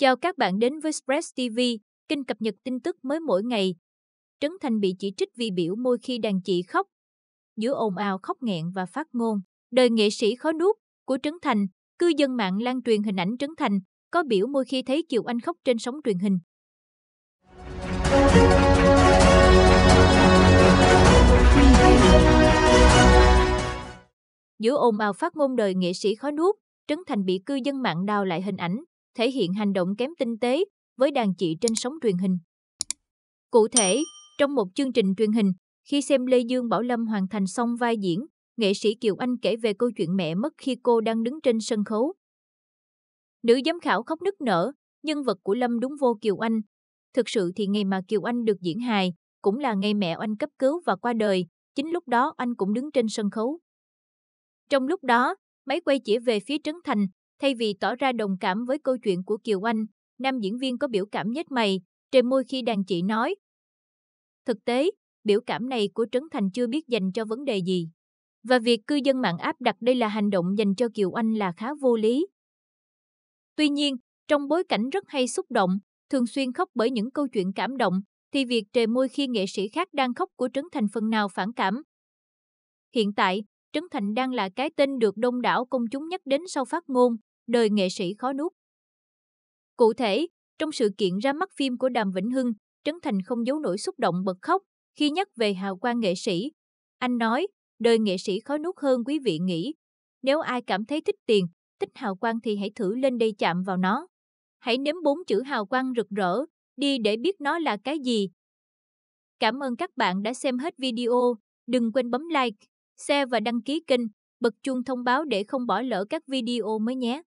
Chào các bạn đến với Express TV, kênh cập nhật tin tức mới mỗi ngày. Trấn Thành bị chỉ trích vì biểu môi khi đàn chị khóc. Giữa ồn ào khóc nghẹn và phát ngôn, đời nghệ sĩ khó nuốt của Trấn Thành, cư dân mạng lan truyền hình ảnh Trấn Thành có biểu môi khi thấy Kiều Anh khóc trên sóng truyền hình. Giữa ồn ào phát ngôn đời nghệ sĩ khó nuốt, Trấn Thành bị cư dân mạng đào lại hình ảnh thể hiện hành động kém tinh tế với đàn chị trên sóng truyền hình. Cụ thể, trong một chương trình truyền hình, khi xem Lê Dương Bảo Lâm hoàn thành xong vai diễn, nghệ sĩ Kiều Anh kể về câu chuyện mẹ mất khi cô đang đứng trên sân khấu. Nữ giám khảo khóc nức nở, nhân vật của Lâm đúng vô Kiều Anh. Thực sự thì ngày mà Kiều Anh được diễn hài, cũng là ngày mẹ Anh cấp cứu và qua đời, chính lúc đó anh cũng đứng trên sân khấu. Trong lúc đó, máy quay chỉ về phía Trấn Thành, Thay vì tỏ ra đồng cảm với câu chuyện của Kiều Anh, nam diễn viên có biểu cảm nhếch mày, trề môi khi đàn chị nói. Thực tế, biểu cảm này của Trấn Thành chưa biết dành cho vấn đề gì. Và việc cư dân mạng áp đặt đây là hành động dành cho Kiều Anh là khá vô lý. Tuy nhiên, trong bối cảnh rất hay xúc động, thường xuyên khóc bởi những câu chuyện cảm động, thì việc trề môi khi nghệ sĩ khác đang khóc của Trấn Thành phần nào phản cảm. Hiện tại, Trấn Thành đang là cái tên được đông đảo công chúng nhắc đến sau phát ngôn đời nghệ sĩ khó nuốt. Cụ thể, trong sự kiện ra mắt phim của Đàm Vĩnh Hưng, Trấn Thành không giấu nổi xúc động bật khóc khi nhắc về hào quang nghệ sĩ. Anh nói, đời nghệ sĩ khó nuốt hơn quý vị nghĩ. Nếu ai cảm thấy thích tiền, thích hào quang thì hãy thử lên đây chạm vào nó. Hãy nếm bốn chữ hào quang rực rỡ, đi để biết nó là cái gì. Cảm ơn các bạn đã xem hết video. Đừng quên bấm like, share và đăng ký kênh, bật chuông thông báo để không bỏ lỡ các video mới nhé.